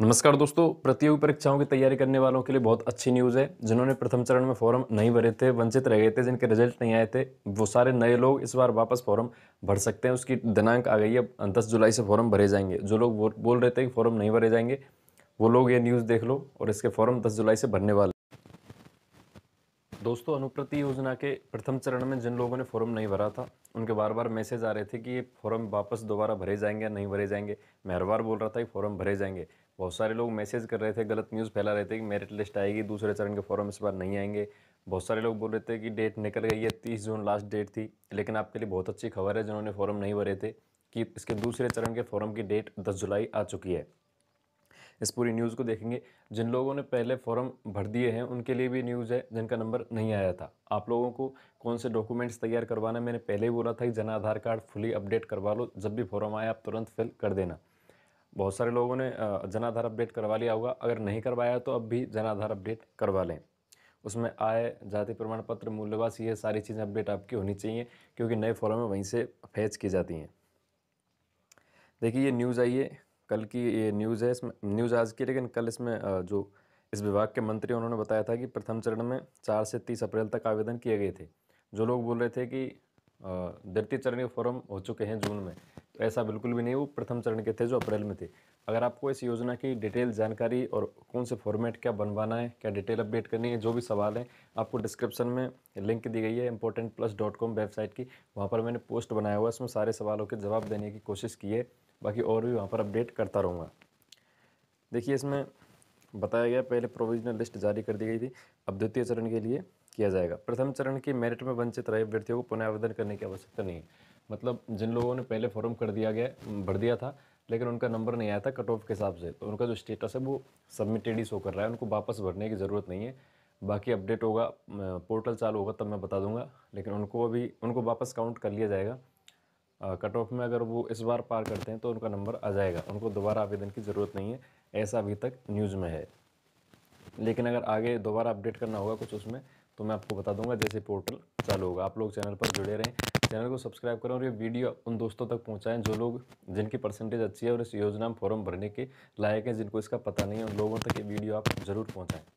नमस्कार दोस्तों प्रतियोगी परीक्षाओं की तैयारी करने वालों के लिए बहुत अच्छी न्यूज़ है जिन्होंने प्रथम चरण में फॉर्म नहीं भरे थे वंचित रह गए थे जिनके रिजल्ट नहीं आए थे वो सारे नए लोग इस बार वापस फॉर्म भर सकते हैं उसकी दिनांक आ गई है दस जुलाई से फॉर्म भरे जाएंगे जो लोग बोल रहे थे कि फॉर्म नहीं भरे जाएंगे वो लोग ये न्यूज़ देख लो और इसके फॉर्म दस जुलाई से भरने वाले दोस्तों अनुप्रति योजना के प्रथम चरण में जिन लोगों ने फॉर्म नहीं भरा था उनके बार बार मैसेज आ रहे थे कि ये फॉर्म वापस दोबारा भरे जाएंगे या नहीं भरे जाएंगे मैं हर बार बोल रहा था कि फॉर्म भरे जाएंगे बहुत सारे लोग मैसेज कर रहे थे गलत न्यूज़ फैला रहे थे कि मेरिट लिस्ट आएगी दूसरे चरण के फॉर्म इस बार नहीं आएंगे बहुत सारे लोग बोल रहे थे कि डेट निकल गई है तीस जून लास्ट डेट थी लेकिन आपके लिए बहुत अच्छी खबर है जिन्होंने फॉर्म नहीं भरे थे कि इसके दूसरे चरण के फॉर्म की डेट दस जुलाई आ चुकी है इस पूरी न्यूज़ को देखेंगे जिन लोगों ने पहले फॉर्म भर दिए हैं उनके लिए भी न्यूज़ है जिनका नंबर नहीं आया था आप लोगों को कौन से डॉक्यूमेंट्स तैयार करवाना मैंने पहले ही बोला था कि जन आधार कार्ड फुली अपडेट करवा लो जब भी फॉर्म आए आप तुरंत फिल कर देना बहुत सारे लोगों ने जनाधार अपडेट करवा लिया होगा अगर नहीं करवाया तो अब भी जनाधार अपडेट करवा लें उसमें आय जाति प्रमाण पत्र मूल्यवास ये सारी चीज़ें अपडेट आपकी होनी चाहिए क्योंकि नए फॉर्म में वहीं से फैच की जाती हैं देखिए ये न्यूज़ आई है कल की ये न्यूज़ है इसमें न्यूज़ आज की लेकिन कल इसमें जो इस विभाग के मंत्री उन्होंने बताया था कि प्रथम चरण में चार से तीस अप्रैल तक आवेदन किए गए थे जो लोग बोल रहे थे कि द्वितीय चरण के फॉर्म हो चुके हैं जून में ऐसा बिल्कुल भी नहीं वो प्रथम चरण के थे जो अप्रैल में थे अगर आपको इस योजना की डिटेल जानकारी और कौन से फॉर्मेट क्या बनवाना है क्या डिटेल अपडेट करनी है जो भी सवाल है आपको डिस्क्रिप्शन में लिंक दी गई है important plus dot com website की वहाँ पर मैंने पोस्ट बनाया हुआ है उसमें सारे सवालों के जवाब देने की कोशिश की है बाकी और भी वहाँ पर अपडेट करता रहूँगा देखिए इसमें बताया गया पहले प्रोविजनल लिस्ट जारी कर दी गई थी अब द्वितीय चरण के लिए किया जाएगा प्रथम चरण की मेरिट में वंचित रहे अभ्यर्थियों को पुनः आवेदन करने की आवश्यकता नहीं है मतलब जिन लोगों ने पहले फॉर्म कर दिया गया भर दिया था लेकिन उनका नंबर नहीं आया था कट ऑफ के हिसाब से तो उनका जो स्टेटस है वो सबमिटेड ही शो कर रहा है उनको वापस भरने की ज़रूरत नहीं है बाकी अपडेट होगा पोर्टल चालू होगा तब मैं बता दूंगा लेकिन उनको अभी उनको वापस काउंट कर लिया जाएगा कट ऑफ में अगर वो इस बार पार करते हैं तो उनका नंबर आ जाएगा उनको दोबारा आवेदन की ज़रूरत नहीं है ऐसा अभी तक न्यूज़ में है लेकिन अगर आगे दोबारा अपडेट करना होगा कुछ उसमें तो मैं आपको बता दूंगा जैसे पोर्टल चालू होगा आप लोग चैनल पर जुड़े रहें चैनल को सब्सक्राइब करें और ये वीडियो उन दोस्तों तक पहुंचाएं जो लोग जिनकी परसेंटेज अच्छी है और इस योजना में फॉर्म भरने के लायक हैं जिनको इसका पता नहीं है उन लोगों तक ये वीडियो आप ज़रूर पहुँचाएँ